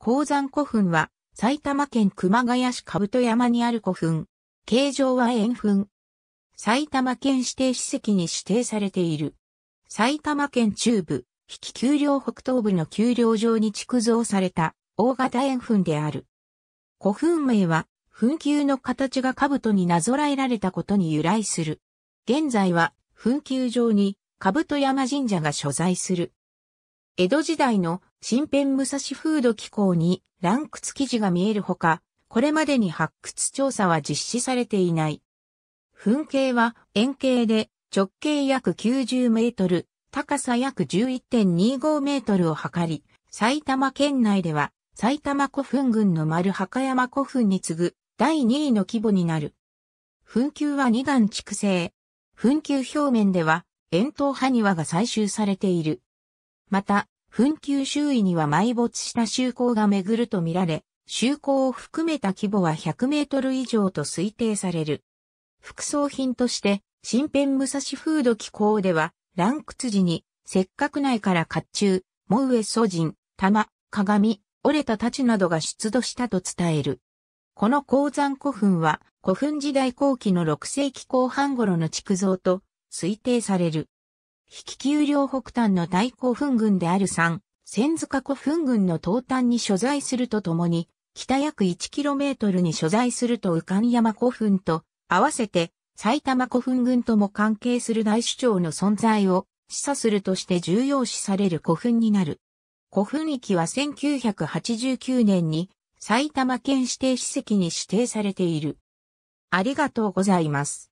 鉱山古墳は埼玉県熊谷市兜山にある古墳。形状は円墳。埼玉県指定史跡に指定されている。埼玉県中部、引き丘陵北東部の丘陵上に築造された大型円墳である。古墳名は、墳丘の形が兜になぞらえられたことに由来する。現在は、墳丘上に兜山神社が所在する。江戸時代の新編武蔵風土機構にランク記事が見えるほか、これまでに発掘調査は実施されていない。噴景は円形で直径約90メートル、高さ約11.25メートルを測り、埼玉県内では埼玉古墳群の丸墓山古墳に次ぐ第2位の規模になる。墳球は2段築成。墳球表面では円筒埴輪が採集されている。また、墳丘周囲には埋没した周口が巡るとみられ、周口を含めた規模は100メートル以上と推定される。副葬品として、新編武蔵風土機構では、乱屈時に、せっかく内から甲冑、藻ウえ祖人、玉、鏡、折れた太刀などが出土したと伝える。この鉱山古墳は古墳時代後期の6世紀後半頃の築造と推定される。引き丘陵北端の大古墳群である3、千塚古墳群の東端に所在するとともに、北約 1km に所在すると右官山古墳と、合わせて埼玉古墳群とも関係する大主張の存在を示唆するとして重要視される古墳になる。古墳域は1989年に埼玉県指定史跡に指定されている。ありがとうございます。